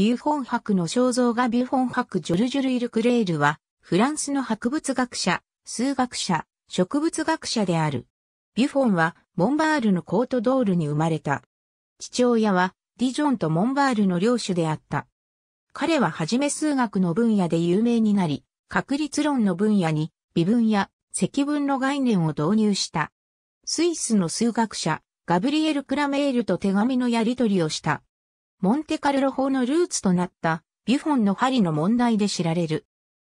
ビューフォン博の肖像画ビューフォン博ジョルジュル・イル・クレールは、フランスの博物学者、数学者、植物学者である。ビュフォンは、モンバールのコートドールに生まれた。父親は、ディジョンとモンバールの領主であった。彼ははじめ数学の分野で有名になり、確率論の分野に、微分や積分の概念を導入した。スイスの数学者、ガブリエル・クラメールと手紙のやり取りをした。モンテカルロ法のルーツとなったビュフォンの針の問題で知られる。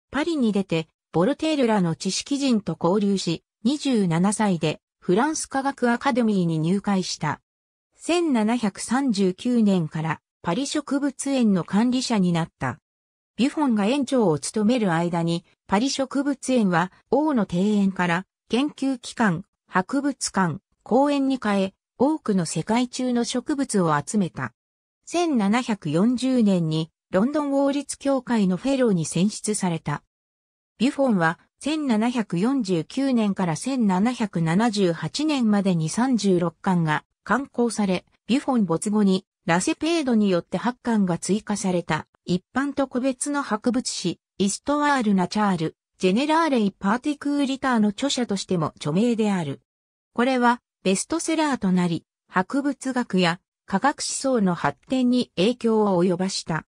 パリに出て、ボルテールらの知識人と交流し、27歳でフランス科学アカデミーに入会した。1739年からパリ植物園の管理者になった。ビュフォンが園長を務める間に、パリ植物園は王の庭園から研究機関、博物館、公園に変え、多くの世界中の植物を集めた。1740年にロンドン王立協会のフェローに選出された。ビュフォンは1749年から1778年までに36巻が刊行され、ビュフォン没後にラセペードによって8巻が追加された一般と個別の博物誌、イストワール・ナチャール、ジェネラーレイ・パーティクーリターの著者としても著名である。これはベストセラーとなり、博物学や科学思想の発展に影響を及ばした。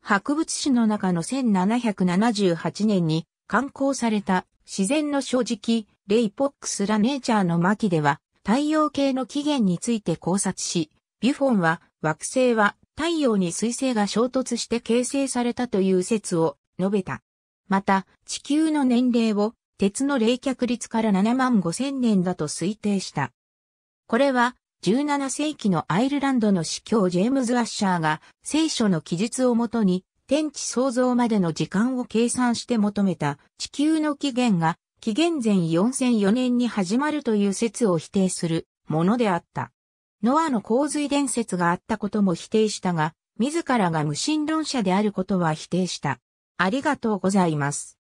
博物史の中の1778年に刊行された自然の正直、レイポックスラネイチャーの巻では太陽系の起源について考察し、ビュフォンは惑星は太陽に水星が衝突して形成されたという説を述べた。また、地球の年齢を鉄の冷却率から7万5千年だと推定した。これは17世紀のアイルランドの司教ジェームズ・アッシャーが聖書の記述をもとに天地創造までの時間を計算して求めた地球の起源が紀元前4004年に始まるという説を否定するものであった。ノアの洪水伝説があったことも否定したが、自らが無神論者であることは否定した。ありがとうございます。